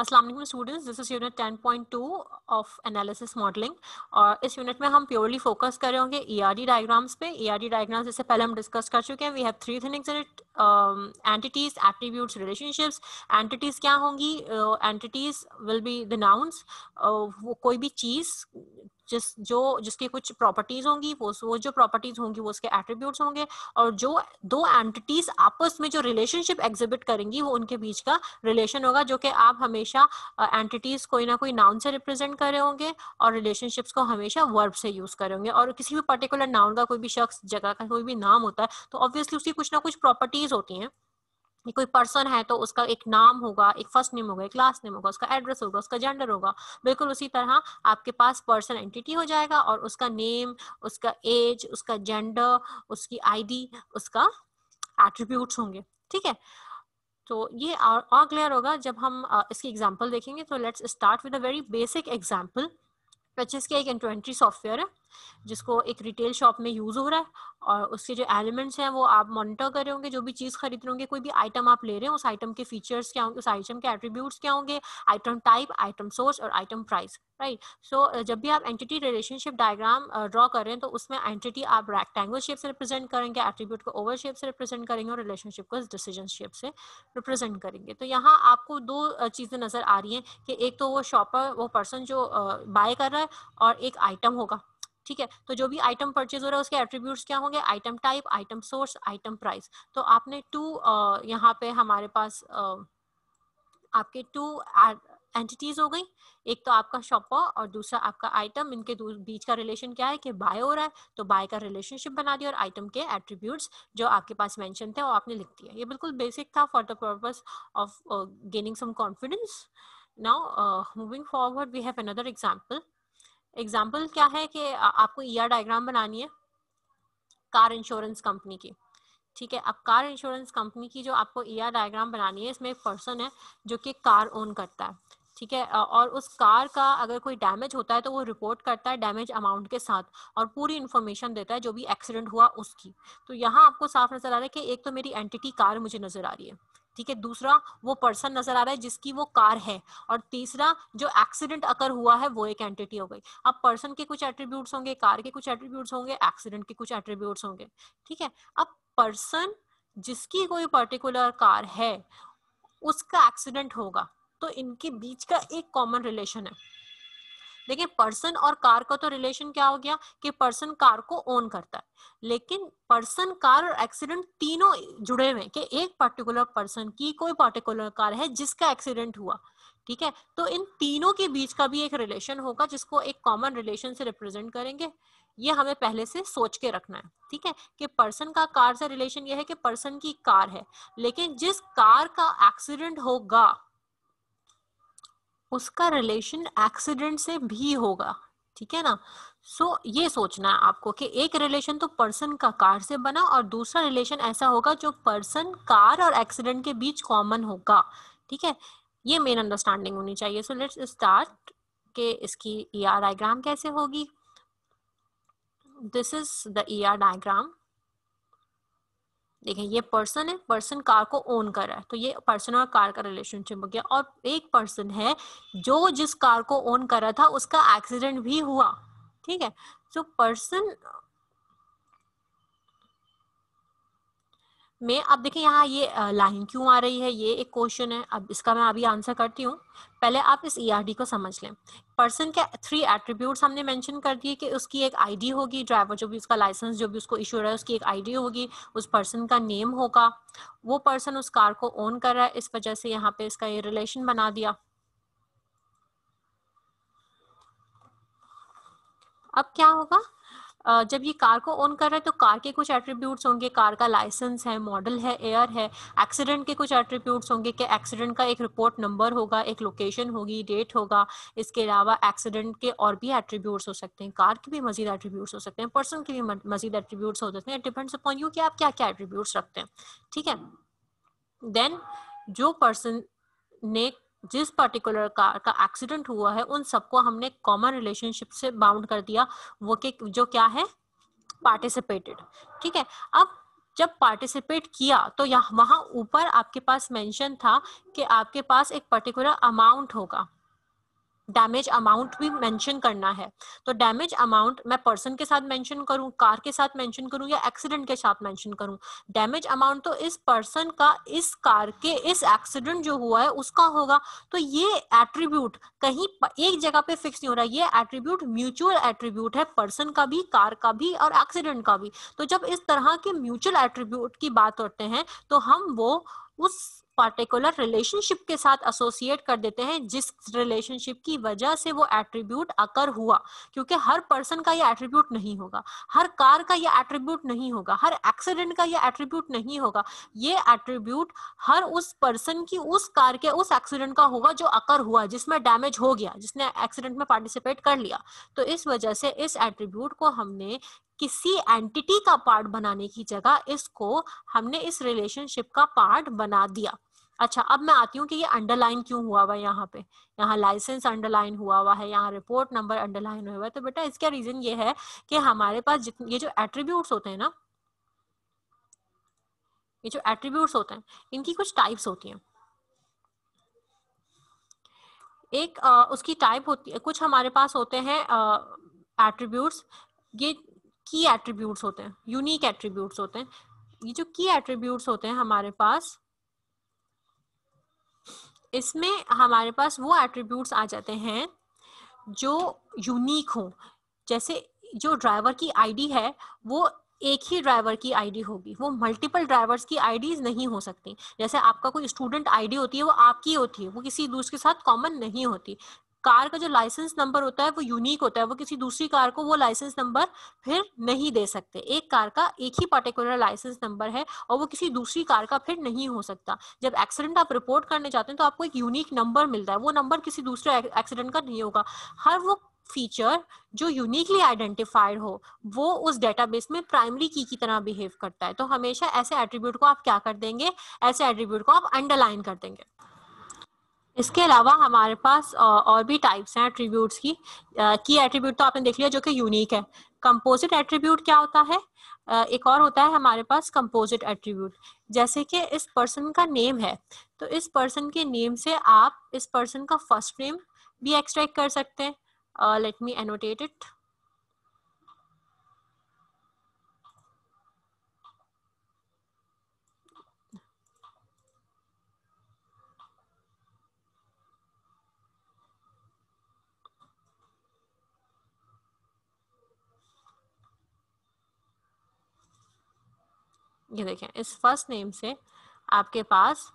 Aslam students this is unit 10.2 of analysis modelling और इस unit में हम प्योरली फोकस कर रहे होंगे ईआरडी e डायग्राम्स पे ईआरडी डायग्राम्स जैसे पहले हम डिस्कस कर चुके हैं we have three things in it entities attributes relationships entities क्या होंगी entities will be the nouns वो कोई भी चीज़ जिस जो जिसकी कुछ प्रॉपर्टीज होंगी वो वो जो प्रॉपर्टीज होंगी वो उसके एट्रीब्यूट होंगे और जो दो एंटिटीज आपस में जो रिलेशनशिप एग्जिबिट करेंगी वो उनके बीच का रिलेशन होगा जो कि आप हमेशा एंटिटीज कोई ना कोई नाउन से रिप्रेजेंट रहे होंगे और रिलेशनशिप्स को हमेशा वर्ब से यूज करेंगे होंगे और किसी भी पर्टिकुलर नाउन का कोई भी शख्स जगह का कोई भी नाम होता है तो ऑब्वियसली उसकी कुछ ना कुछ प्रॉपर्टीज होती हैं कोई पर्सन है तो उसका एक नाम होगा एक फर्स्ट नेम होगा एक लास्ट नेम होगा उसका एड्रेस होगा उसका जेंडर होगा बिल्कुल उसी तरह आपके पास पर्सन एंटिटी हो जाएगा और उसका नेम उसका एज उसका जेंडर उसकी आईडी उसका एट्रीब्यूट्स होंगे ठीक है तो ये और, क्लियर होगा जब हम इसकी एग्जाम्पल देखेंगे तो let's start with a very basic example पच्चीस के एक एंट्री सॉफ्टवेयर है जिसको एक रिटेल शॉप में यूज हो रहा है और उसके जो एलिमेंट्स हैं वो आप मॉनिटर कर रहे होंगे जो भी चीज खरीद रहे होंगे कोई भी आइटम आप ले रहे हैं उस आइटम के फीचर्स क्या होंगे उस आइटम के एट्रीब्यूट्स क्या होंगे आइटम टाइप आइटम सोर्स और आइटम प्राइस राइट सो जब भी आप एंटिटी रिलेशनशिप डायग्राम ड्रॉ कर रहे हैं तो उसमें एंटिटी आप रेक्टेंगल शेप से रिप्रेजेंट करेंगे एट्रीब्यूट को ओवर शेप से रिप्रेजेंट करेंगे और रिलेशनशिप को डिसीजन शेप से रिप्रेजेंट करेंगे तो यहाँ आपको दो चीजें नजर आ रही है कि एक तो वो शॉपर वो पर्सन जो बाय कर रहा है और एक आइटम होगा ठीक है तो जो भी आइटम परचेज हो रहा है उसके एट्रीब्यूट्स क्या होंगे item type item source item price तो आपने टू यहाँ पे हमारे पास आपके टू एंटिटीज हो गई एक तो आपका शॉपर और दूसरा आपका आइटम इनके बीच का रिलेशन क्या है कि बाय हो रहा है तो बाय का रिलेशनशिप बना दिया और आइटम के एट्रीब्यूट्स जो आपके पास मेंशन थे वो आपने लिख दिया ये बिल्कुल बेसिक था for the purpose of gaining some confidence now moving forward we have another example example क्या है कि आपको ई e डायग्राम बनानी है कार इंश्योरेंस कंपनी की ठीक है अब कार इंश्योरेंस कंपनी की जो आपको ई e डायग्राम बनानी है इसमें एक पर्सन है जो कि कार ओन करता है ठीक है और उस कार का अगर कोई डैमेज होता है तो वो रिपोर्ट करता है डैमेज अमाउंट के साथ और पूरी इन्फॉर्मेशन देता है जो भी एक्सीडेंट हुआ उसकी तो यहाँ आपको साफ नजर आ रहा है कि एक तो मेरी एंटिटी कार मुझे नजर आ रही है ठीक है दूसरा वो पर्सन नजर आ रहा है जिसकी वो कार है और तीसरा जो एक्सीडेंट अकर हुआ है वो एक एंटिटी हो गई अब पर्सन के कुछ एट्रीब्यूट्स होंगे कार के कुछ एट्रीब्यूट्स होंगे एक्सीडेंट के कुछ एट्रीब्यूट्स होंगे ठीक है अब पर्सन जिसकी कोई पर्टिकुलर कार है उसका एक्सीडेंट होगा तो इनके बीच का एक कॉमन रिलेशन है लेकिन पर्सन और कार का तो रिलेशन क्या हो गया कि पर्सन कार को ओन करता है लेकिन पर्सन कार और एक्सीडेंट तीनों जुड़े हुए कि एक पर्टिकुलर पर्सन की कोई पर्टिकुलर कार है जिसका एक्सीडेंट हुआ ठीक है तो इन तीनों के बीच का भी एक रिलेशन होगा जिसको एक कॉमन रिलेशन से रिप्रेजेंट करेंगे ये हमें पहले से सोच के रखना है ठीक है कि पर्सन का कार से रिलेशन ये है कि पर्सन की कार है लेकिन जिस कार का एक्सीडेंट होगा उसका रिलेशन एक्सीडेंट से भी होगा ठीक है ना सो so, ये सोचना है आपको कि एक रिलेशन तो पर्सन का कार से बना और दूसरा रिलेशन ऐसा होगा जो पर्सन कार और एक्सीडेंट के बीच कॉमन होगा ठीक है ये मेन अंडरस्टैंडिंग होनी चाहिए सो लेट्स स्टार्ट के इसकी ई आर डायग्राम कैसे होगी this is the E R diagram देखें ये पर्सन है पर्सन कार को ओन कर रहा है तो ये पर्सन और कार का रिलेशनशिप हो गया और एक पर्सन है जो जिस कार को ओन कर रहा था उसका एक्सीडेंट भी हुआ ठीक है सो पर्सन में अब देखिए यहाँ ये लाइन क्यों आ रही है ये एक क्वेश्चन है अब इसका मैं अभी आंसर करती हूँ पहले आप इस ईआरडी e को समझ लें पर्सन के थ्री एट्रीब्यूट्स हमने मेंशन कर दिए कि उसकी एक आईडी होगी ड्राइवर जो भी उसका लाइसेंस जो भी उसको इशू रहा है उसकी एक आईडी होगी उस पर्सन का नेम होगा वो पर्सन उस कार को ओन कर रहा है इस वजह से यहाँ पे इसका ये रिलेशन बना दिया अब क्या होगा जब ये कार को ओन कर रहा है तो कार के कुछ एट्रीब्यूट्स होंगे कार का लाइसेंस है मॉडल है एयर है एक्सीडेंट के कुछ एट्रीब्यूट्स होंगे कि एक्सीडेंट का एक रिपोर्ट नंबर होगा एक लोकेशन होगी डेट होगा इसके अलावा एक्सीडेंट के और भी एट्रीब्यूट्स हो सकते हैं कार के भी मजीद एट्रीब्यूट्स हो सकते हैं पर्सन के भी मजीद एट्रीब्यूट्स हो सकते हैं डिपेंड्स अपॉन यू कि आप क्या क्या एट्रीब्यूट्स रखते हैं ठीक है देन जो पर्सन ने जिस पर्टिकुलर कार का एक्सीडेंट हुआ है उन सबको हमने कॉमन रिलेशनशिप से बाउंड कर दिया वो के जो क्या है पार्टिसिपेटेड ठीक है अब जब पार्टिसिपेट किया तो यहाँ वहां ऊपर आपके पास मेंशन था कि आपके पास एक पर्टिकुलर अमाउंट होगा डैमेज अमाउंट भी मेंशन करना है तो डैमेज अमाउंट मैं पर्सन के साथ मेंशन करूं कार के साथ मेंशन करूं या एक्सीडेंट के साथ मेंशन करूं डैमेज अमाउंट तो इस पर्सन का इस कार के इस एक्सीडेंट जो हुआ है उसका होगा तो ये एट्रीब्यूट कहीं एक जगह पे फिक्स नहीं हो रहा ये एट्रीब्यूट म्यूचुअल एट्रीब्यूट है पर्सन का भी कार का भी और एक्सीडेंट का भी तो जब इस तरह के म्यूचुअल एट्रीब्यूट की बात करते हैं तो हम वो उस पार्टिकुलर रिलेशनशिप के साथ एसोसिएट कर देते हैं जिस रिलेशनशिप की वजह से वो एट्रीब्यूट अकर हुआ क्योंकि हर पर्सन का ये एट्रीब्यूट नहीं होगा हर कार का ये एट्रीब्यूट नहीं होगा हर एक्सीडेंट का ये एट्रीब्यूट नहीं होगा ये एट्रीब्यूट हर उस पर्सन की उस कार के उस एक्सीडेंट का होगा जो अकर हुआ जिसमें डैमेज हो गया जिसने एक्सीडेंट में पार्टिसिपेट कर लिया तो इस वजह से इस एट्रीब्यूट को हमने किसी एंटिटी का पार्ट बनाने की जगह इसको हमने इस रिलेशनशिप का पार्ट बना दिया अच्छा अब मैं आती हूँ कि ये अंडरलाइन क्यों हुआ हुआ है यहाँ पे यहाँ लाइसेंस अंडरलाइन हुआ हुआ है यहाँ रिपोर्ट नंबर अंडरलाइन हुआ है तो बेटा इसका रीजन ये है कि हमारे पास जितने ये जो एट्रीब्यूट्स होते हैं ना ये जो एट्रीब्यूट्स होते हैं इनकी कुछ टाइप्स होती हैं एक आ, उसकी टाइप होती है कुछ हमारे पास होते हैं एट्रीब्यूट्स ये की एट्रीब्यूट्स होते हैं यूनिक एट्रीब्यूट्स होते हैं ये जो की एट्रीब्यूट्स होते हैं हमारे पास इसमें हमारे पास वो एट्रीब्यूट्स आ जाते हैं जो यूनिक हो जैसे जो ड्राइवर की आईडी है वो एक ही ड्राइवर की आईडी होगी वो मल्टीपल ड्राइवर्स की आईडीज नहीं हो सकती जैसे आपका कोई स्टूडेंट आईडी होती है वो आपकी होती है वो किसी दूसरे के साथ कॉमन नहीं होती कार का जो लाइसेंस नंबर होता है वो यूनिक होता है वो किसी दूसरी कार को वो लाइसेंस नंबर फिर नहीं दे सकते एक कार का एक ही पर्टिकुलर लाइसेंस नंबर है और वो किसी दूसरी कार का फिर नहीं हो सकता जब एक्सीडेंट आप रिपोर्ट करने जाते हैं तो आपको एक यूनिक नंबर मिलता है वो नंबर किसी दूसरे एक्सीडेंट का नहीं होगा हर वो फीचर जो यूनिकली आइडेंटिफाइड हो वो उस डेटाबेस में प्राइमरी की की तरह बिहेव करता है तो हमेशा ऐसे एट्रीब्यूट को आप क्या कर देंगे ऐसे एट्रीब्यूट को आप अंडरलाइन कर देंगे इसके अलावा हमारे पास और भी टाइप्स हैं एट्रीब्यूट्स की की एट्रीब्यूट तो आपने देख लिया जो कि यूनिक है कंपोजिट एट्रीब्यूट क्या होता है एक और होता है हमारे पास कंपोजिट एट्रीब्यूट जैसे कि इस पर्सन का नेम है तो इस पर्सन के नेम से आप इस पर्सन का फर्स्ट नेम भी एक्सट्रैक्ट कर सकते हैं लेट मी एनोटेट इट ये देखें इस फर्स्ट नेम से आपके पास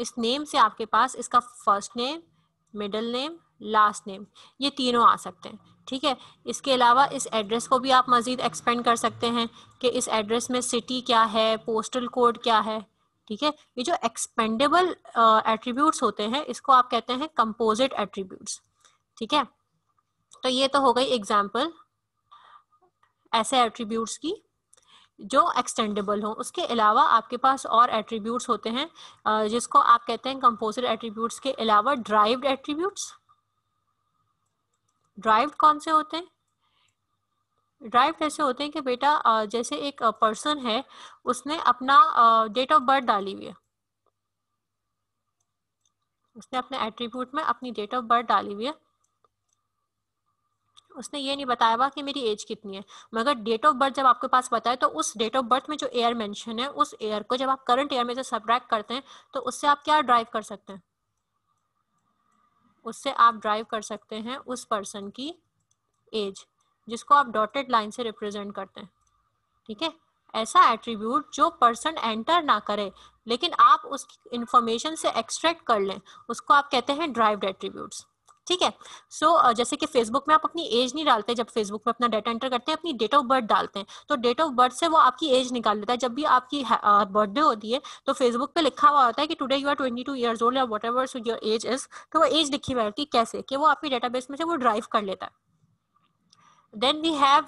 इस नेम से आपके पास इसका first name middle name last name ये तीनों आ सकते हैं ठीक है इसके अलावा इस एड्रेस को भी आप मज़ीद एक्सपेंड कर सकते हैं कि इस एड्रेस में सिटी क्या है पोस्टल कोड क्या है ठीक है ये जो एक्सपेंडेबल एट्रीब्यूट्स uh, होते हैं इसको आप कहते हैं कंपोजिट एट्रीब्यूट्स ठीक है तो ये तो हो गई एग्जाम्पल ऐसे एट्रीब्यूट्स की जो एक्सटेंडेबल हो उसके अलावा आपके पास और एट्रीब्यूट्स होते हैं जिसको आप कहते हैं कंपोजिट एट्रीब्यूट्स के अलावा ड्राइव्ड एट्रीब्यूट्स ड्राइव्ड कौन से होते हैं ड्राइव ऐसे होते हैं कि बेटा जैसे एक पर्सन है उसने अपना डेट ऑफ बर्थ डाली हुई है उसने अपने एट्रीब्यूट में अपनी डेट ऑफ बर्थ डाली हुई है उसने ये नहीं बताया हुआ कि मेरी एज कितनी है मगर डेट ऑफ बर्थ जब आपके पास बताए तो उस डेट ऑफ बर्थ में जो एयर मेंशन है उस एयर को जब आप करंट एयर में से सब्रैक्ट करते हैं तो उससे आप क्या ड्राइव कर सकते हैं उससे आप ड्राइव कर सकते हैं उस पर्सन की एज जिसको आप डॉटेड लाइन से रिप्रेजेंट करते हैं ठीक है ऐसा एट्रीब्यूट जो पर्सन एंटर ना करे लेकिन आप उस इंफॉर्मेशन से एक्सट्रैक्ट कर लें उसको आप कहते हैं ड्राइव्ड एट्रीब्यूट्स ठीक है सो so, जैसे कि फेसबुक में आप अपनी एज नहीं डालते जब फेसबुक में अपना डाटा एंटर करते हैं अपनी डेट ऑफ बर्थ डालते हैं तो डेट ऑफ बर्थ से वो आपकी एज निकाल लेता है जब भी आपकी बर्थडे होती है तो फेसबुक पे लिखा हुआ होता है कि today you are twenty two years old या whatever your age is तो वो एज लिखी हुई होती है कैसे कि वो आपकी डेटाबेस में से वो ड्राइव कर लेता है then we have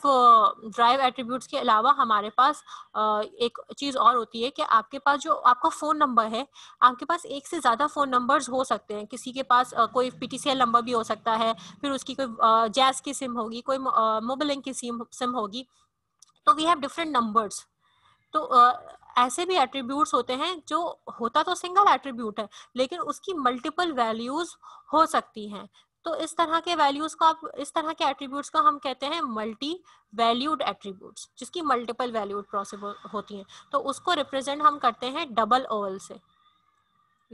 derived attributes के अलावा हमारे पास uh, एक चीज़ और होती है कि आपके पास जो आपका फ़ोन नंबर है आपके पास एक से ज़्यादा फ़ोन नंबर्स हो सकते हैं किसी के पास uh, कोई पीटीसीएल नंबर भी हो सकता है फिर उसकी कोई uh, जैस की सिम होगी कोई मोबाइल की सिम सिम होगी तो वी हैव डिफरेंट नंबर्स तो ऐसे भी एट्रीब्यूट्स होते हैं जो होता तो सिंगल एट्रीब्यूट है लेकिन उसकी मल्टीपल वैल्यूज हो सकती हैं तो इस तरह के वैल्यूज को आप इस तरह के एट्रीब्यूट्स को हम कहते हैं मल्टी वैल्यूड एट्रीब्यूट्स जिसकी मल्टीपल वैल्यूड पॉसिबल होती हैं तो उसको रिप्रेजेंट हम करते हैं डबल ओवल से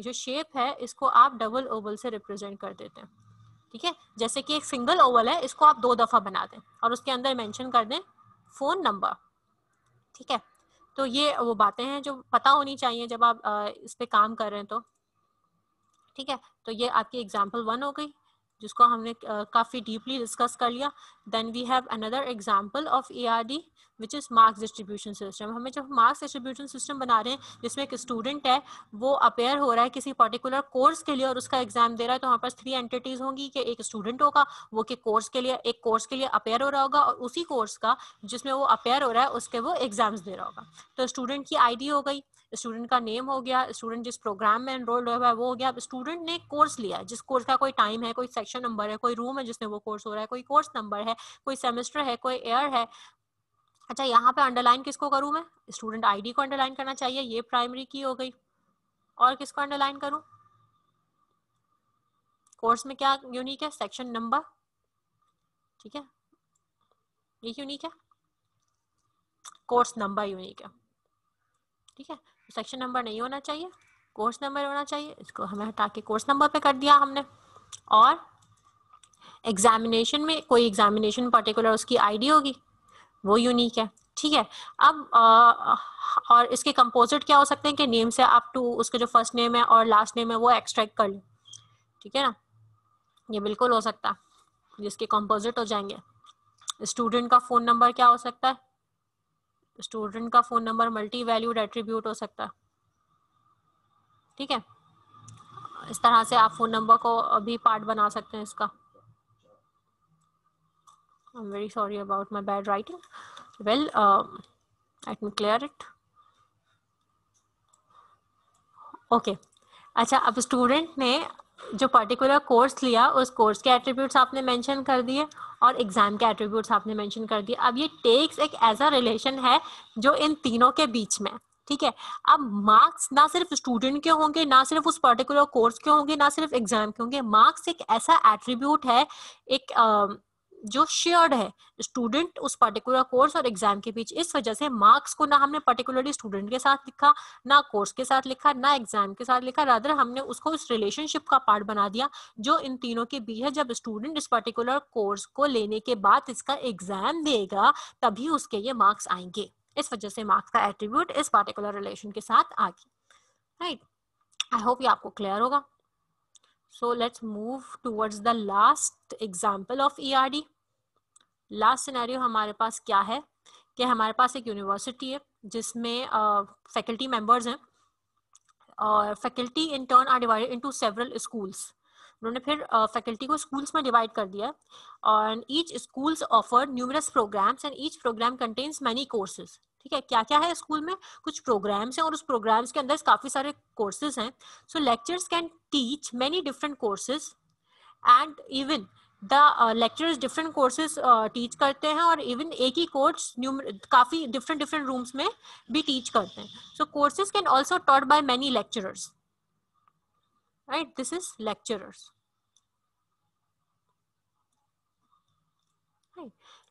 जो शेप है इसको आप डबल ओवल से रिप्रेजेंट कर देते हैं ठीक है जैसे कि एक सिंगल ओवल है इसको आप दो दफ़ा बना दें और उसके अंदर मेंशन कर दें फ़ोन नंबर ठीक है तो ये वो बातें हैं जो पता होनी चाहिए जब आप इस पर काम कर रहे हैं तो ठीक है तो ये आपकी एग्जाम्पल वन हो गई जिसको हमने काफ़ी डीपली डिस्कस कर लिया then we have another example of E R D which is marks distribution system हमें जब मार्क्स डिस्ट्रीब्यूशन सिस्टम बना रहे हैं जिसमें एक स्टूडेंट है वो अपेयर हो रहा है किसी पर्टिकुलर कोर्स के लिए और उसका एग्जाम दे रहा है तो हमारे पास थ्री एंटिटीज होंगी कि एक स्टूडेंट होगा वो कि कोर्स के लिए एक कोर्स के लिए अपेयर हो रहा होगा और उसी कोर्स का जिसमें वो अपेयर हो रहा है उसके वो एग्जाम्स दे रहा होगा तो स्टूडेंट की आईडी हो गई स्टूडेंट का नेम हो गया स्टूडेंट जिस प्रोग्राम में एनरोल्ड हुआ है वो हो गया अब स्टूडेंट ने कोर्स लिया है जिस कोर्स का कोई टाइम है कोई सेक्शन नंबर है कोई रूम है जिसमें वो कोर्स हो रहा है कोई कोर्स नंबर है कोई सेमेस्टर है कोई ईयर है अच्छा यहाँ पे अंडरलाइन किसको करूँ मैं स्टूडेंट आईडी को अंडरलाइन करना चाहिए ये प्राइमरी की हो गई और किसको अंडरलाइन करूँ कोर्स में क्या यूनिक है सेक्शन नंबर ठीक है ये यूनिक है कोर्स नंबर यूनिक है ठीक है सेक्शन नंबर नहीं होना चाहिए कोर्स नंबर होना चाहिए इसको हमें हटा के कोर्स नंबर पे कर दिया हमने और एग्जामिनेशन में कोई एग्जामिनेशन पर्टिकुलर उसकी आईडी होगी वो यूनिक है ठीक है अब आ, और इसके कंपोजिट क्या हो सकते हैं कि नेम से आप टू उसके जो फर्स्ट नेम है और लास्ट नेम है वो एक्सट्रैक्ट कर लें ठीक है ना ये बिल्कुल हो सकता है जिसके कंपोजिट हो जाएंगे स्टूडेंट का फ़ोन नंबर क्या हो सकता है स्टूडेंट का phone number multi valued attribute हो सकता है ठीक है इस तरह से आप फ़ोन नंबर को भी पार्ट बना सकते हैं इसका I'm very sorry about my bad writing. Well, um, let me clear it. Okay. अच्छा अब स्टूडेंट ने जो पर्टिकुलर कोर्स लिया उस कोर्स के एट्रीब्यूट्स आपने मेंशन कर दिए और एग्जाम के एट्रीब्यूट्स आपने मेंशन कर दिए अब ये टेक्स एक ऐसा रिलेशन है जो इन तीनों के बीच में ठीक है अब मार्क्स ना सिर्फ स्टूडेंट के होंगे ना सिर्फ उस पर्टिकुलर कोर्स के होंगे ना सिर्फ एग्जाम के होंगे मार्क्स एक ऐसा एट्रीब्यूट है एक uh, जो शेयर्ड है स्टूडेंट उस पर्टिकुलर कोर्स और एग्जाम के बीच इस वजह से मार्क्स को ना हमने पर्टिकुलरली स्टूडेंट के साथ लिखा ना कोर्स के साथ लिखा ना एग्जाम के साथ लिखा राधर हमने उसको उस रिलेशनशिप का पार्ट बना दिया जो इन तीनों के बीच है जब स्टूडेंट इस पर्टिकुलर कोर्स को लेने के बाद इसका एग्जाम देगा तभी उसके ये मार्क्स आएंगे इस वजह से मार्क्स का एट्रीब्यूट इस पर्टिकुलर रिलेशन के साथ आ गया राइट आई होप ये आपको क्लियर होगा so let's move towards the last example of ERD last scenario हमारे पास क्या है कि हमारे पास एक यूनिवर्सिटी है जिसमें फैकल्टी मेंबर्स हैं और faculty in turn are divided into several schools उन्होंने फिर फैकल्टी को स्कूल्स में डिवाइड कर दिया और each schools offer numerous programs and each program contains many courses ठीक है क्या क्या है स्कूल में कुछ प्रोग्राम्स हैं और उस प्रोग्राम्स के अंदर काफ़ी सारे कोर्सेज हैं so lectures can teach many different courses and even the lecturers different courses teach करते हैं और इवन एक ही कोर्स काफ़ी डिफरेंट डिफरेंट रूम्स में भी टीच करते हैं so courses can also taught by many lecturers right this is lecturers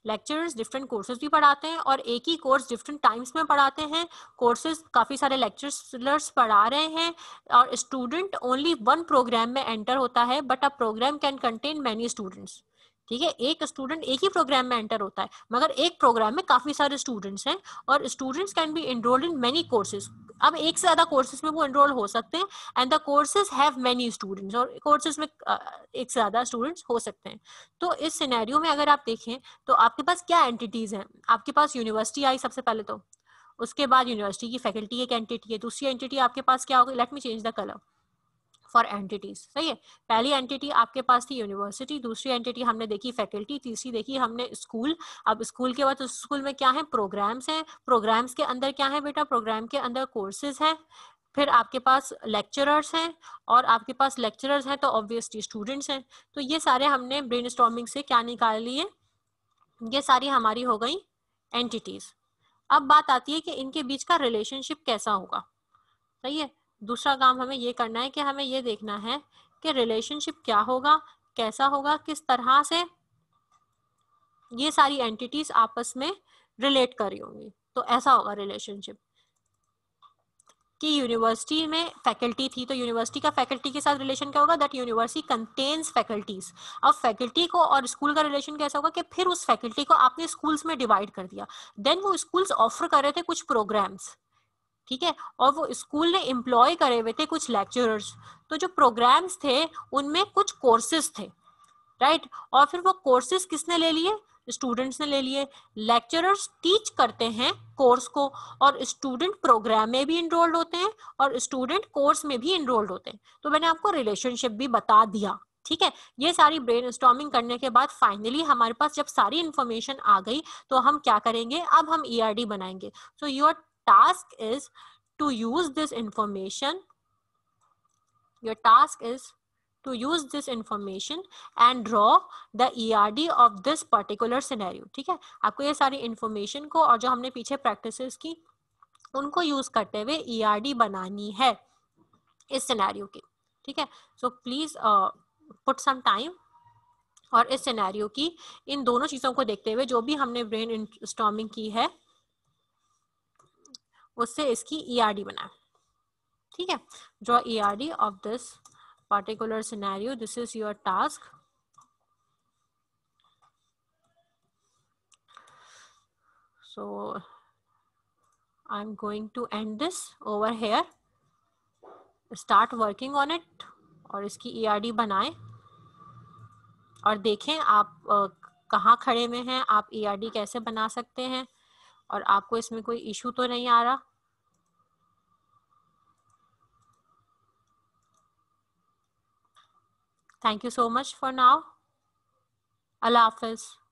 lecturers different courses भी पढ़ाते हैं और एक ही कोर्स डिफरेंट टाइम्स में पढ़ाते हैं कोर्सेज काफ़ी सारे लेक्चरर्स पढ़ा रहे हैं और स्टूडेंट ओनली वन प्रोग्राम में एंटर होता है but a program can contain many students ठीक है एक स्टूडेंट एक ही प्रोग्राम में एंटर होता है मगर एक प्रोग्राम में काफी सारे स्टूडेंट्स हैं और students can be enrolled in many courses अब एक से ज्यादा कोर्सेज में वो एनरोल हो सकते हैं and the courses have many students और कोर्सेज में एक से ज्यादा स्टूडेंट्स हो सकते हैं तो इस सिनेरियो में अगर आप देखें तो आपके पास क्या एंटिटीज हैं आपके पास यूनिवर्सिटी आई सबसे पहले तो उसके बाद यूनिवर्सिटी की फैकल्टी एक एंटिटी है दूसरी एंटिटी आपके पास क्या होगी let me change the colour for entities सही है पहली एंटिटी आपके पास थी यूनिवर्सिटी दूसरी एंटिटी हमने देखी फैकल्टी तीसरी देखी हमने स्कूल अब स्कूल के बाद उस स्कूल में क्या है प्रोग्राम्स हैं प्रोग्राम्स के अंदर क्या है बेटा प्रोग्राम के अंदर कोर्सेज हैं फिर आपके पास लेक्चरर्स हैं और आपके पास लेक्चरर्स हैं तो ऑब्वियसली स्टूडेंट्स हैं तो ये सारे हमने ब्रेन से क्या निकाल लिए ये सारी हमारी हो गई एंटिटीज अब बात आती है कि इनके बीच का रिलेशनशिप कैसा होगा सही है दूसरा काम हमें ये करना है कि हमें ये देखना है कि रिलेशनशिप क्या होगा कैसा होगा किस तरह से ये सारी एंटिटीज आपस में रिलेट कर रही होंगी तो ऐसा होगा रिलेशनशिप कि यूनिवर्सिटी में फैकल्टी थी तो यूनिवर्सिटी का फैकल्टी के साथ रिलेशन क्या होगा दैट यूनिवर्सिटी कंटेन्स फैकल्टीज अब फैकल्टी को और स्कूल का रिलेशन कैसा होगा कि फिर उस फैकल्टी को आपने स्कूल्स में डिवाइड कर दिया देन वो स्कूल्स ऑफर कर रहे थे कुछ प्रोग्राम्स ठीक है और वो स्कूल ने इम्प्लॉय करे हुए थे कुछ लेक्चरर्स तो जो प्रोग्राम्स थे उनमें कुछ कोर्सेज थे राइट और फिर वो कोर्सेज किसने ले लिए स्टूडेंट्स ने ले लिए लेक्चरर्स टीच करते हैं कोर्स को और स्टूडेंट प्रोग्राम में भी इनरोल्ड होते हैं और स्टूडेंट कोर्स में भी इनरोल्ड होते हैं तो मैंने आपको रिलेशनशिप भी बता दिया ठीक है ये सारी ब्रेन स्टॉमिंग करने के बाद फाइनली हमारे पास जब सारी इंफॉर्मेशन आ गई तो हम क्या करेंगे अब हम ई e बनाएंगे so our task is to use this information your task is to use this information and draw the ERD of this particular scenario theek hai aapko ye sari information ko aur jo humne piche practices ki unko use karte hue ERD banani hai is scenario scenario theek hai so please uh, put some time और इस scenario की इन दोनों चीज़ों को देखते हुए जो भी हमने ब्रेन स्टॉमिंग की है उससे इसकी ई e आर डी बनाए ठीक है जो E R D of this particular scenario this is your task so I am going to end this over here start working on it और इसकी ई e आर डी बनाए और देखें आप कहाँ खड़े में हैं आप ई आर डी कैसे बना सकते हैं और आपको इसमें कोई इशू तो नहीं आ रहा thank you so much for now अल्लाह हाफिज़